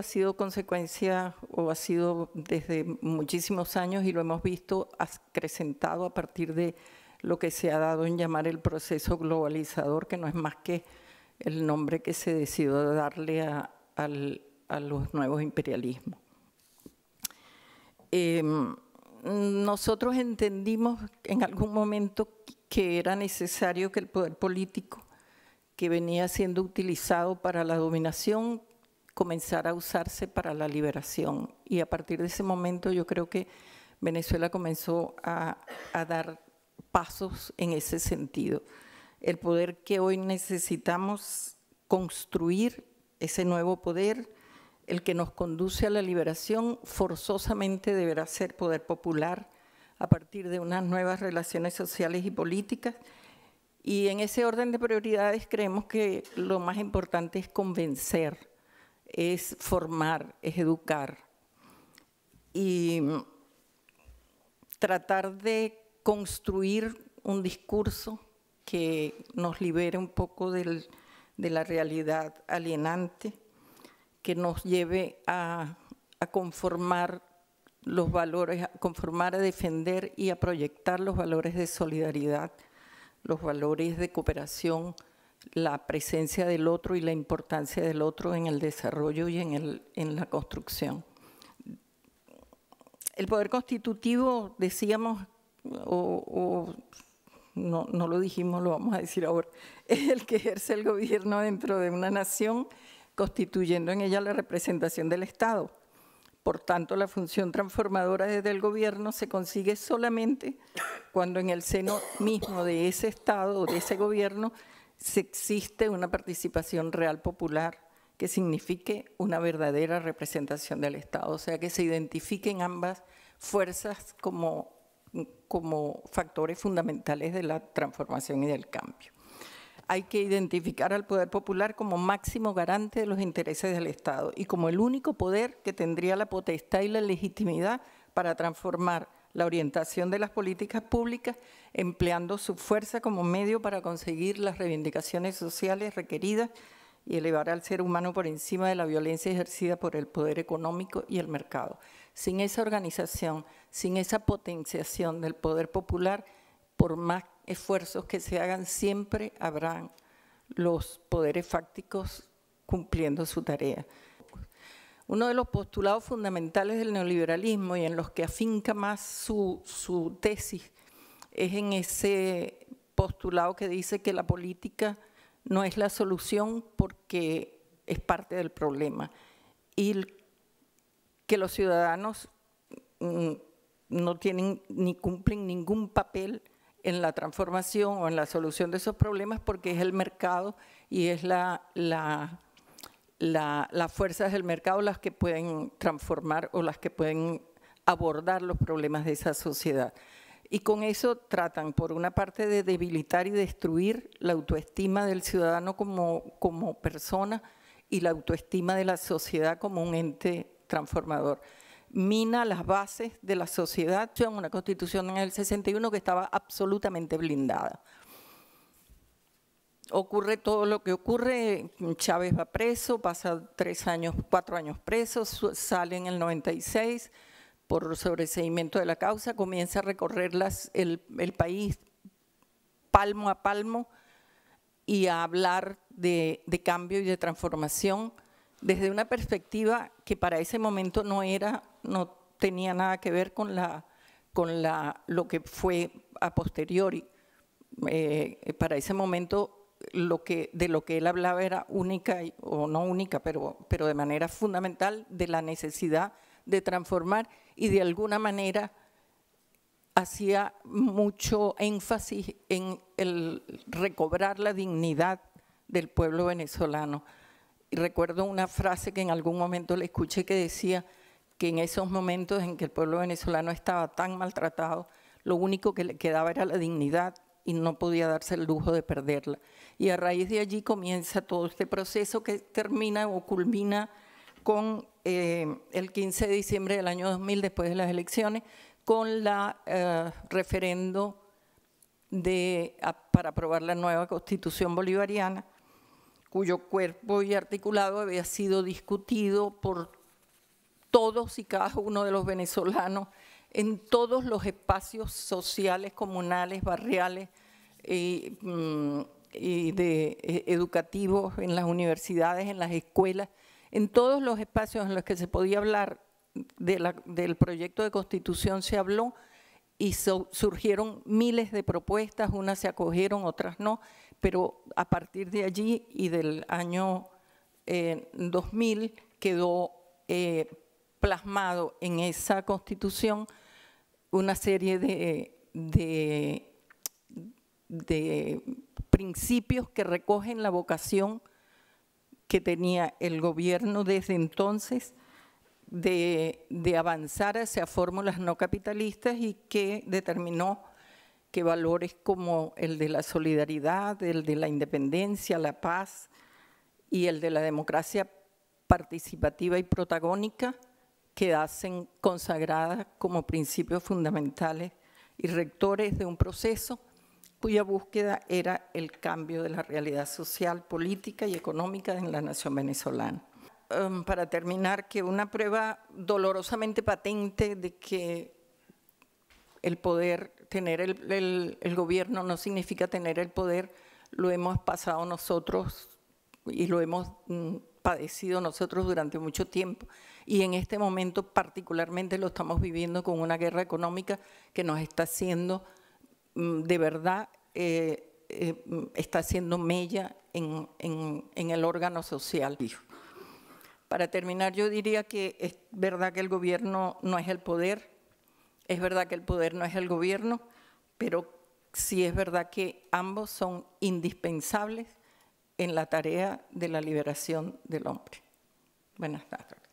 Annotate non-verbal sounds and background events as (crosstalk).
ha sido consecuencia o ha sido desde muchísimos años y lo hemos visto acrecentado a partir de lo que se ha dado en llamar el proceso globalizador, que no es más que el nombre que se decidió darle a, los nuevos imperialismos. Em, nosotros entendimos en algún momento que era necesario que el poder político que venía siendo utilizado para la dominación comenzar a usarse para la liberación. Y a partir de ese momento yo creo que Venezuela comenzó a, a dar pasos en ese sentido. El poder que hoy necesitamos construir, ese nuevo poder, el que nos conduce a la liberación, forzosamente deberá ser poder popular a partir de unas nuevas relaciones sociales y políticas. Y en ese orden de prioridades creemos que lo más importante es convencer es formar, es educar y tratar de construir un discurso que nos libere un poco de la realidad alienante, que nos lleve a, a conformar los valores, a conformar, a defender y a proyectar los valores de solidaridad, los valores de cooperación, la presencia del otro y la importancia del otro en el desarrollo y en, el, en la construcción. El poder constitutivo, decíamos, o, no, no, lo dijimos, lo vamos a decir ahora, (laughs) es el que ejerce el gobierno dentro de una nación, constituyendo en ella la representación del Estado. Por tanto, la función transformadora desde el gobierno se consigue solamente cuando en el seno mismo de ese Estado o de ese gobierno si existe una participación real popular que signifique una verdadera representación del Estado, o sea, que se identifiquen ambas fuerzas como, como factores fundamentales de la transformación y del cambio. Hay que identificar al poder popular como máximo garante de los intereses del Estado y como el único poder que tendría la potestad y la legitimidad para transformar la orientación de las políticas públicas empleando su fuerza como medio para conseguir las reivindicaciones sociales requeridas y elevar al ser humano por encima de la violencia ejercida por el poder económico y el mercado. Sin esa organización, sin esa potenciación del poder popular, por más esfuerzos que se hagan, siempre habrán los poderes fácticos cumpliendo su tarea. Uno de los postulados fundamentales del neoliberalismo y en los que afinca más su, tesis es en ese postulado que dice que la política no es la solución porque es parte del problema y que los ciudadanos mm, no tienen ni cumplen ningún papel en la transformación o en la solución de esos problemas porque es el mercado y es la las fuerzas del mercado las que pueden transformar o las que pueden abordar los problemas de esa sociedad. Y con eso tratan, por una parte, de debilitar y destruir la autoestima del ciudadano como, como persona y la autoestima de la sociedad como un ente transformador. Mina las bases de la sociedad, una constitución en el 61 que estaba absolutamente blindada ocurre todo lo que ocurre, Chávez va preso, pasa tres años, cuatro años preso, sale en el 96 por sobreseimiento de la causa, comienza a recorrer el, país palmo a palmo y a hablar de, cambio y de transformación desde una perspectiva que para ese momento no era, no tenía nada que ver con, lo que fue a posteriori. Eh, para ese momento lo que, de lo que él hablaba era única, o no única, pero, pero de manera fundamental, de la necesidad de transformar y de alguna manera hacía mucho énfasis en el recobrar la dignidad del pueblo venezolano. Y recuerdo una frase que en algún momento le escuché que decía que en esos momentos en que el pueblo venezolano estaba tan maltratado, lo único que le quedaba era la dignidad y no podía darse el lujo de perderla. Y a raíz de allí comienza todo este proceso que termina o culmina con eh, el 15 de diciembre del año 2000, después de las elecciones, con la eh, referendo de, para aprobar la nueva constitución bolivariana, cuyo cuerpo y articulado había sido discutido por todos y cada uno de los venezolanos en todos los espacios sociales, comunales, barriales y, mm, eh, educativos, en las universidades, en las escuelas, en todos los espacios en los que se podía hablar del proyecto de constitución se habló y surgieron miles de propuestas, unas se acogieron, otras no, pero a partir de allí y del año 2000 eh, quedó eh, plasmado en esa constitución una serie de, principios que recogen la vocación que tenía el gobierno desde entonces de, de, avanzar hacia fórmulas no capitalistas y que determinó que valores como el de la solidaridad, el de la independencia, la paz y el de la democracia participativa y protagónica quedasen consagradas como principios fundamentales y rectores de un proceso cuya búsqueda era el cambio de la realidad social, política y económica en la nación venezolana. Em, para terminar, que una prueba dolorosamente patente de que el poder, tener el, gobierno no significa tener el poder, lo hemos pasado nosotros y lo hemos mm, padecido nosotros durante mucho tiempo y en este momento particularmente lo estamos viviendo con una guerra económica que nos está haciendo mm, de verdad, eh, eh, mm, está haciendo mella en, en, en el órgano social. Para terminar, yo diría que es verdad que el gobierno no es el poder, es verdad que el poder no es el gobierno, pero sí es verdad que ambos son indispensables en la tarea de la liberación del hombre. Buenas tardes.